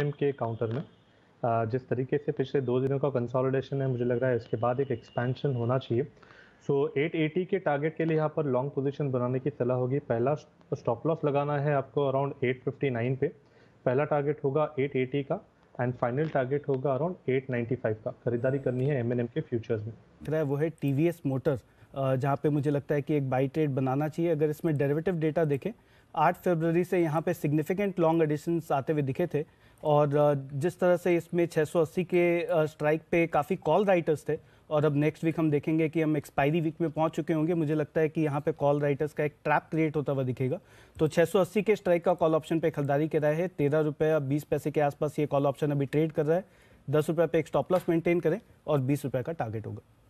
M के counter में जिस तरीके से पिछले दो दिनों का कंसोलिडेशन है मुझे लग रहा है इसके बाद एक एक्सपेंशन होना चाहिए सो so, 880 के टारगेट के लिए यहाँ पर लॉन्ग पोजीशन बनाने की सलाह होगी पहला स्टॉप लॉस लगाना है आपको अराउंड 859 पे पहला टारगेट होगा 880 का एंड फाइनल टारगेट होगा अराउंड 895 का खरीदारी करनी है एम के फ्यूचर्स में है वो है टी मोटर्स जहाँ पे मुझे लगता है कि एक बाई ट्रेड बनाना चाहिए अगर इसमें डेरिवेटिव डेटा देखें 8 फरवरी से यहाँ पे सिग्निफिकेंट लॉन्ग एडिशन आते हुए दिखे थे और जिस तरह से इसमें 680 के स्ट्राइक पे काफ़ी कॉल राइटर्स थे और अब नेक्स्ट वीक हम देखेंगे कि हम एक्सपायरी वीक में पहुंच चुके होंगे मुझे लगता है कि यहाँ पे कॉल राइटर्स का एक ट्रैप क्रिएट होता हुआ दिखेगा तो 680 के स्ट्राइक का कॉल ऑप्शन पे खरीदारी कर रहा है तेरह रुपये और बीस पैसे के आसपास ये कॉल ऑप्शन अभी ट्रेड कर रहा है दस रुपये पे एक स्टॉप लॉस मेंटेन करें और बीस रुपये का टारगेट होगा